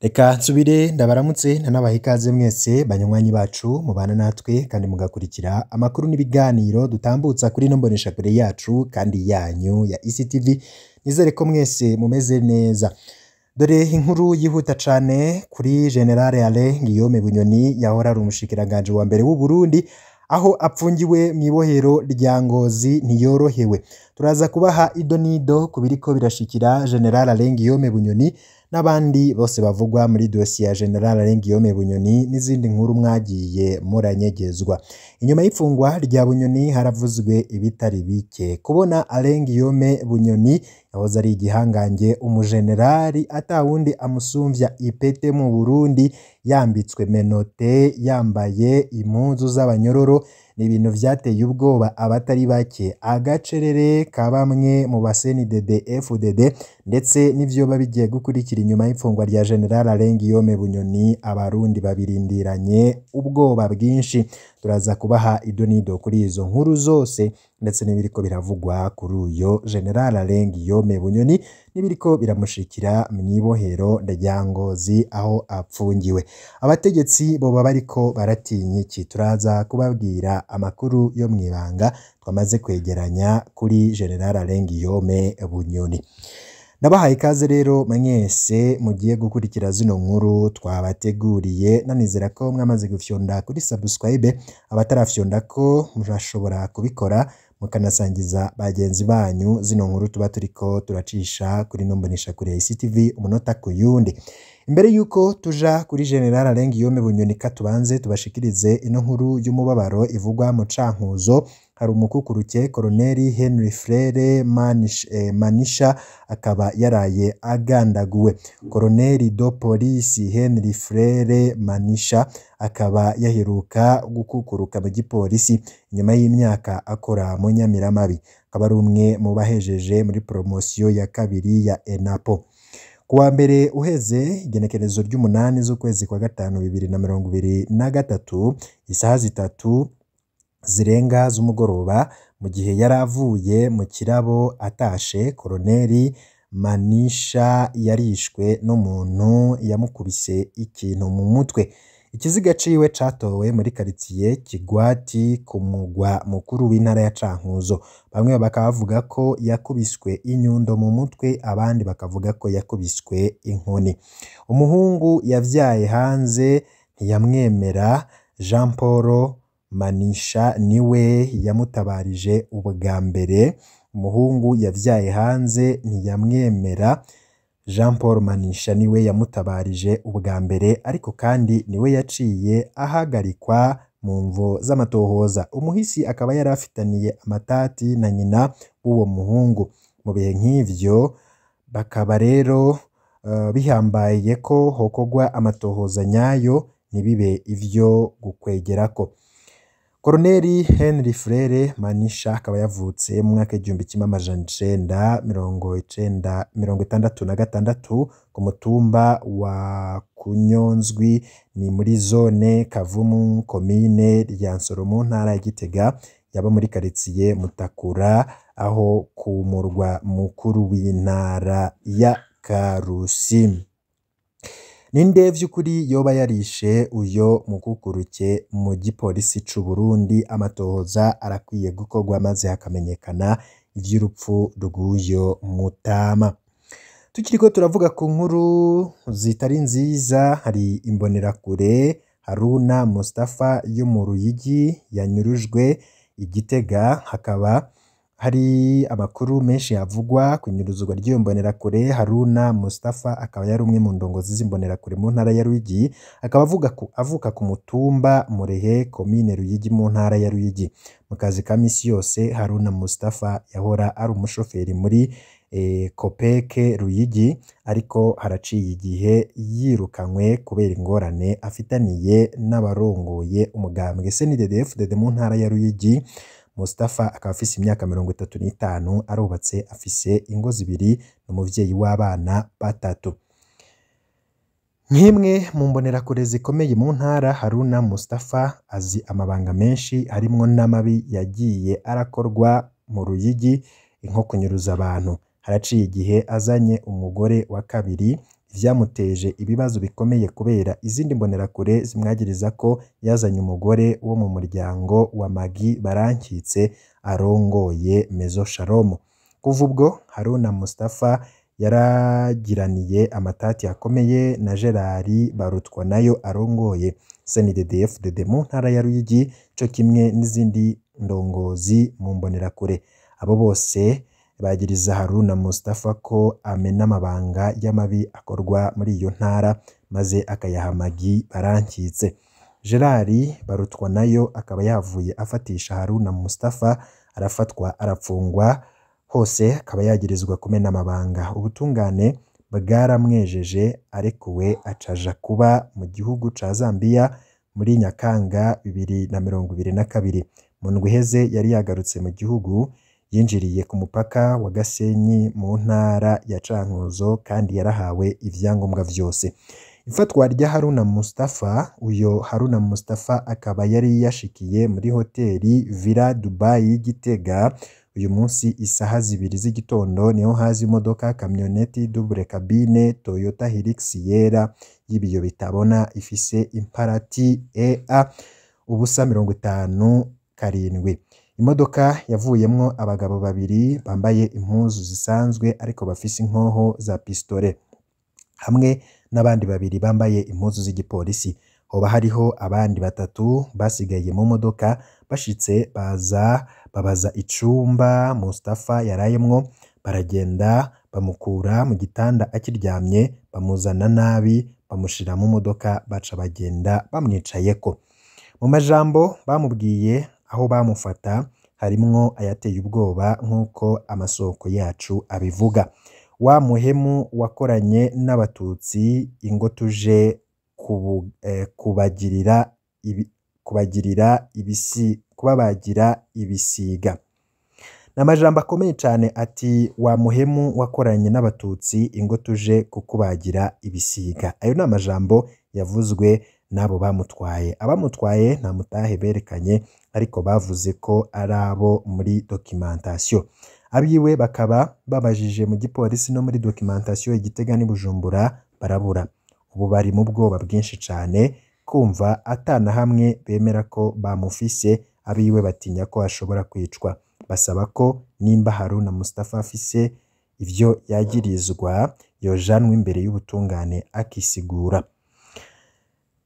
Reka nsubire ndabaramutse nanabaha ikaze mwese banywanyi bacu mubana natwe kandi mugakurikira amakuru n'ibiganiro dutambutsa kuri ino mboneshakure yacu kandi yanyu ya ECTV nizere ko mwese mumeze neza. Dore inkuru yihuta cyane kuri Generale Alain Guillaume Bunyoni yahora ari umushikiranganje wa mbere w'u Burundi aho apfungiwe mu ibohero rya Ngozi ntiyorohewe. Turaza kubaha idonido ku biriko birashikira Generale Alain Bunyoni n'abandi bose bavugwa muri dosiye ya General Ringiyome Bunyoni n'izindi nkuru mwagiye muranyegezwa inyuma y'ifungwa rya Bunyoni haravuzwe ibitari bike kubona Ringiyome Bunyoni wahoze ari igihangange umujenerali atawundi amusumbya ipete mu Burundi yambitswe menote yambaye impunzu z'abanyororo ni ibintu byateye ubwoba abatari bake agacerere ka bamwe mu basenided FDD ndetse n'ibyo biba bigiye gukurikira inyuma y'imfungwa rya General Alengiyome Bunyoni abarundi babirindiranye ubwoba bwinshi turaza kubaha idonido kuri izo nkuru zose ndetse n'ibiriko biravugwa kuri uyo General Alengi Yome Bunyoni n'ibiriko biramushikira mu ibohero rya Ngozi aho apfungiwe abategetsi boba bariko baratinyiki turaza kubabwira amakuru yo mu ibanga twamaze kwegeranya kuri General Alengi Yome Bunyoni nabahaye ikaze rero mwese mugiye gukurikira zino nkuru twabateguriye nanizera ko mwamaze gufyonda kuri subscribe abatarafyonda ko murashobora kubikora mukanasangiza bagenzi banyu zino nkuru tuba turi ko turacisha kuri nombonisha kure ya ICTV umunota ku yundi imbere y'uko tuja kuri general arenga iyome bunyoni tubanze tubashikirize ino nkuru y'umubabaro ivugwa mu cankuzo hari umukukuruke Koroneri Henry Frere eh, Manisha akaba yaraye agandaguwe Koroneri do Polisi Henry Frere Manisha akaba yaheruka gukukuruka mu gipolisi nyuma y'imyaka akora mu Nyamiramari akaba ari umwe mu bahejeje muri poromosiyo ya kabiri ya ENAPO kuwa mbere uheze igenekerezo ry'umunani z'ukwezi kwa gatanu bibiri na mirongo ibiri na gatatu isaha zitatu zirenga z'umugoroba mu gihe yari avuye mu kirabo atashe Koloneli Manisha yarishwe n'umuntu yamukubise ikintu mu mutwe. Ikiziga ciwe catowe muri karitsiye Kigwati ku mugwa mukuru w'intara ya Cankuzo. Bamwe bakaba bavuga ko yakubiswe inyundo mu mutwe, abandi bakavuga ko yakubiswe inkoni. Umuhungu yavyaye hanze ntiyamwemera Jean Paul Manisha ni we yamutabarije ubwa mbere, umuhungu yabyaye hanze ntiyamwemera, Jean Paul Manisha ni we yamutabarije ubwa mbere ariko kandi ni we yaciye ahagarikwa mu mvo z'amatohoza, umuhisi akaba yari afitaniye amatati na nyina w'uwo muhungu, mu bihe nk'ibyo bakaba rero eh, bihambaye ko hokogwa amatohoza nyayo ntibibe ibyo gukwegera ko. Colonel Henry Frere Manisha akaba yavutse mu mwaka w'igihumbi kimwe amajana icenda mirongo icyenda mirongo itandatu na gatandatu ku mutumba wa Kunyonzwi ni muri zone Kavumu komine Ryansoro mu ntara ya Gitega yaba muri karitsiye Mutakura aho ku murwa mukuru w'intara ya Karusi. n'indebye ukuri yoba yarishe uyo mukukuruke mu gipolisi cy’u Burundi amatohoza arakwiye gukorwa maze hakamenyekana iby'urupfu rw'uyo mutama tukiri ko turavuga ku nkuru zitari nziza hari imbonerakure Haruna Mustafa yo mu Ruyigi yanyurujwe igitega hakaba Hari amakuru menshi yavugwa ku inyuruzwa ry'iyo mbonerakure, Haruna Mustafa akaba yari umwe mu ndongozi z'imbonerakure mu ntara ya Ruyigi, akaba avuga avuka ku mutumba Murehe, komine Ruyigi mu ntara ya Ruyigi. Mu kazi ka misi yose Haruna Mustafa yahora ari umushoferi muri Kopeke eh, Ruyigi ariko haraciye igihe yirukanywe kubera ingorane afitaniye n'abarongoye umugambwe CNDD-FDD mu ntara ya Ruyigi Mustafa akaba afise imyaka mirongo itatu n'itanu, arubatse afise ingo zibiri, ni umuvyeyi w'abana batatu. Nk'imwe mu mbonerakure zikomeye mu ntara, Haruna Mustafa azi amabanga menshi harimwo n'amabi yagiye arakorwa mu Ruyigi nko kunyuruza abantu. Haraciye igihe azanye umugore wa kabiri ibyamuteje ibibazo bikomeye kubera izindi mbonerakure zimwagiriza ko yazanye umugore wo mu muryango wa Magi Barankitse arongoye Mezo Shalom kuva ubwo Haruna Mustafa yaragiraniye amatati akomeye na Gerard Barutwa nayo arongoye SNDDF Dede mu ntara ya Ruyigi cyo kimwe n'izindi ndongozi mu mbonerakure abo bose bagiriza Haruna Mustafa ko amena amabanga y'amabi akorwa muri iyo ntara maze akayaha Magi barancitse Gerard barutwa nayo akaba yavuye afatisha Haruna Mustafa arafatwa arafungwa hose akaba yagirizwa kumena amabanga ubutungane bwaramwejeje arekuwe acaja kuba mu gihugu ca Zambia muri Nyakanga bibiri na mirongo ibiri na kabiri mu ndwi iheze yari yagarutse mu gihugu yinjiriye ku mupaka wa Gasenyi mu ntara ya Cankuzo kandi yarahawe ibyangombwa byose. Ifatwa rya Haruna Mustafa, uyu Haruna Mustafa akaba yari yashikiye muri hoteli Villa Dubai y'Igitega, uyu munsi isaha zibiri z'igitondo niho haza imodoka kamyoneti double kabine Toyota Hilux yera y'ibiyo bitabona ifise imparati EA ubusa mirongo itanu karindwi. Imodoka yavuyemo abagabo babiri bambaye impuzu zisanzwe ariko bafise inkoho za pistole hamwe n'abandi babiri bambaye impuzu z'igipolisi, hoba hariho abandi batatu basigaye mu modoka, bashitse baza babaza icumba mustafa yarayemwo, baragenda bamukura mu gitanda akiryamye, bamuzana nabi, bamushira mu modoka baca bagenda bamwicaye ko mu majambo bamubwiye aho bamufata harimwo ayateye ubwoba nk'uko amasoko yacu abivuga, wa muhemu wakoranye n'abatutsi ingo tuje eh, kubagirira kubagirira ibisi kubabagira ibisiga, ni amajambo akomeye cyane ati wa muhemu wakoranye n'abatutsi ingo tuje kukubagira ibisiga, ayo ni amajambo yavuzwe n'abo bamutwaye, abamutwaye nta mutahe berekanye ariko bavuze ko ari abo muri dokimentasiyo, abiwe bakaba babajije mu gipolisi no muri dokimentasiyo i Gitega n'i barabura, ubu bari mu bwoba bwinshi cyane kumva atana hamwe bemera ko bamufise, abiwe batinya ko ashobora kwicwa, basaba ko nimba Haruna Mustafa afise ibyo yagirizwa yojanwa imbere y'ubutungane akisigura.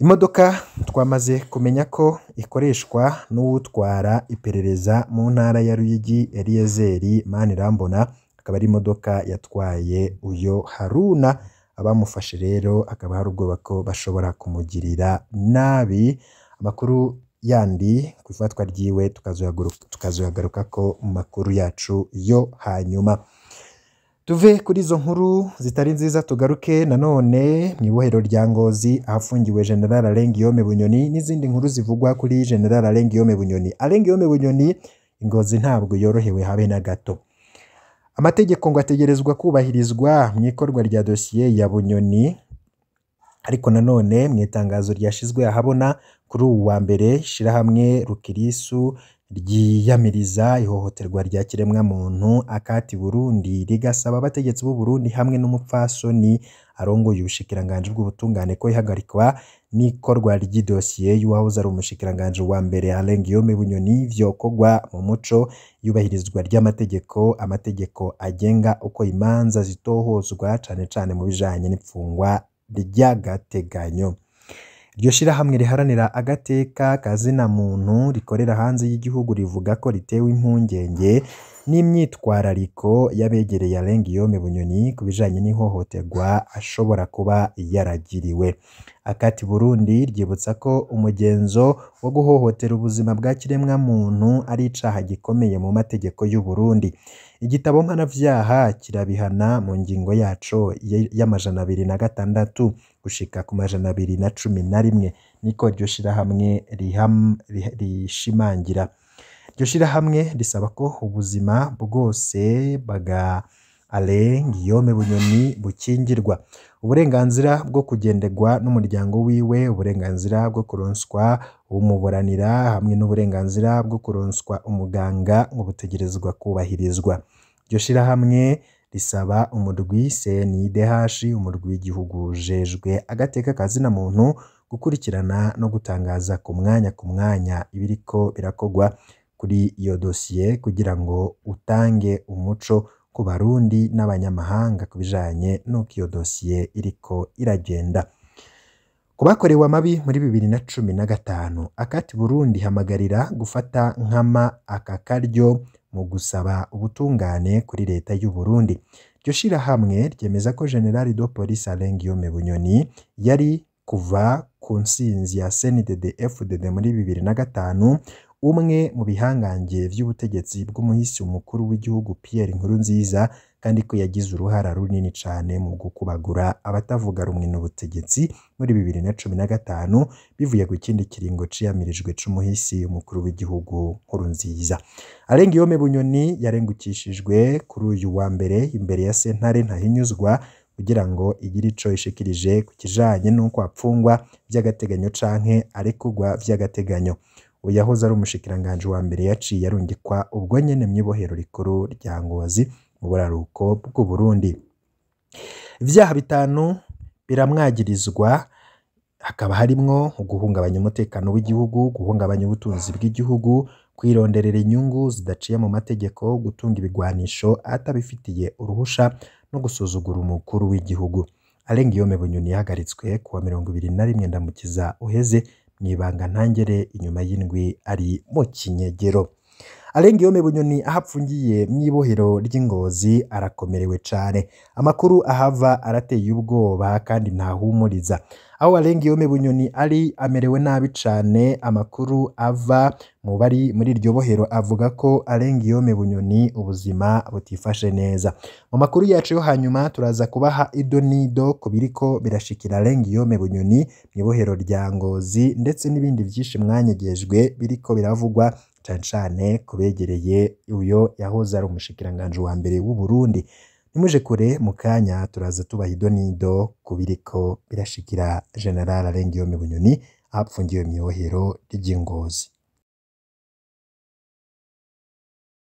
Imodoka twamaze kumenya ko ikoreshwa n'uwutwara iperereza mu ntara ya Ruyigi Eliezer Manirambona, akaba ari imodoka yatwaye uyu Haruna, abamufashe rero akaba hari ubwoba ko bashobora kumugirira nabi, amakuru yandi ku ifatwa ry'iwe ko mu makuru yacu yo hanyuma. Tuve kuri izo nkuru zitari nziza tugaruke nanone mu ibohero rya Ngozi ahafungiwe General Aleng Bunyoni n'izindi nkuru zivugwa kuri General Aleng Guillaume Bunyoni. Aleng Bunyoni ingozi ntabwo yorohewe habe na gato. Amategeko ngo ategerezwa kubahirizwa mu ikorwa rya dosiye ya Bunyoni ariko nanone mu itangazo ryashyizwe ahabona kuri ubu wa mbere ishyirahamwe Rukirisu ryiyamiriza ihohoterwa rya kiremwamuntu akati Burundi, rigasaba abategetsi b'u Burundi hamwe n'umupfasoni arongoye ubushikiranganji bw'ubutungane ko ihagarikwa n'ikorwa ry'idosiye y'uwahoze ari umushikiranganji wa mbere Alain Guillaume Bunyoni vyokogwa mu muco yubahirizwa ry'amategeko, amategeko agenga uko imanza zitohozwa cane cane mu bijanye n’ipfungwa ry'agateganyo. Iryo shyirahamwe riharanira agateka ka muntu rikorera hanze y'igihugu rivuga ko ritewe impungenge n'imyitwarariko y'abegereye Guillaume Bunyoni ku bijyanye n'ihohoterwa ashobora kuba yaragiriwe. Akati Burundi ryibutsa ko umugenzo wo guhohotera ubuzima bwa kiremwamuntu ari icyaha gikomeye mu mategeko y'u Burundi. Igitabo mpanabyaha kirabihana mu ngingo yacu y'amajana abiri na gatandatu. gushika ku majana abiri na cumi na rimwe niko iryo shirahamwe rishimangira iryo shirahamwe risaba ko ubuzima bwose bwa Alain Guillaume Bunyoni bukingirwa uburenganzira bwo kugenderwa n'umuryango wiwe uburenganzira bwo kuronswa umuburanira hamwe n'uburenganzira bwo kuronswa umuganga ngo butegerezwa kubahirizwa iryo shirahamwe risaba umudwi CNDH, umudwi w'igihugu ujejwe agateka ka zina muntu, gukurikirana no gutangaza ku mwanya ku mwanya ibiriko birakorwa kuri iyo dosiye kugira ngo utange umuco ku Barundi n'abanyamahanga ku bijanye n'uko iyo dosiye iriko iragenda. Ku bakorewe amabi muri bibiri na cumi na gatanu, akati Burundi hamagarira gufata nkama aka karyo mu gusaba ubutungane kuri leta y'u Burundi iryo shyirahamwe ryemeza ko General de Police Alain Guillaume Bunyoni yari kuva ku nsinzi ya CNDD-FDD muri bibiri na gatanu umwe mu bihangange by'ubutegetsi bw'umuhisi umukuru w'igihugu Pierre Nkurunziza kandi ko yagize uruhara runini cyane mu gukubagura abatavuga rumwe n'ubutegetsi muri bibiri na cumi na gatanu bivuye ku kindi kiringo ciyamirijwe c'umuhisi umukuru w'igihugu Nkurunziza arenga iyo bunyoni yarengukishijwe kuri uyu wa mbere imbere ya sentare ntahinyuzwa kugira ngo igire ico ishikirije ku kijanye n'uko apfungwa vy'agateganyo canke arekurwa vy'agateganyo yahoze ari umushikiranganji wa mbere yaciye arungikwa ubwo nyine mu ibohero rikuru rya ngozi mu buraruko bw'u Burundi ibyaha bitanu biramwagirizwa hakaba harimo guhungabanya umutekano w'igihugu guhungabanya ubutunzi bw'igihugu kwironderera inyungu zidaciye mu mategeko gutunga ibigwanisho atabifitiye uruhusha no gusuzugura umukuru w'igihugu arenga iyo bunyoni yahagaritswe kuwa mirongo ibiri na rimwe ndamukiza uheze mu ibanga ntangere inyuma y'indwi ari mu kinyegero Alengiyome Bunyoni aho apfungiye mu ibohero ry'ingozi arakomerewe cyane amakuru ahava arateye ubwoba kandi ntahumuriza aho uwarengeyeho Bunyoni ari amerewe nabi cane, amakuru ava mu bari muri iryo bohero avuga ko arengiyome Bunyoni ubuzima butifashe neza. Mu makuru yacu yo hanyuma turaza kubaha idonido n'ido ku biriko birashikira Arenguweme Bunyoni mw'ibohero rya Ngozi ndetse n'ibindi byinshi mwanyegejwe biriko biravugwa cane cane ku uyo yahoze ari umushikiranganji wa mbere w'u Burundi. ntimuje kure mu kanya turaza tubaha idonido ku biriko birashikira general arengeye omu bunyoni ahapfungiwe mw'ibohero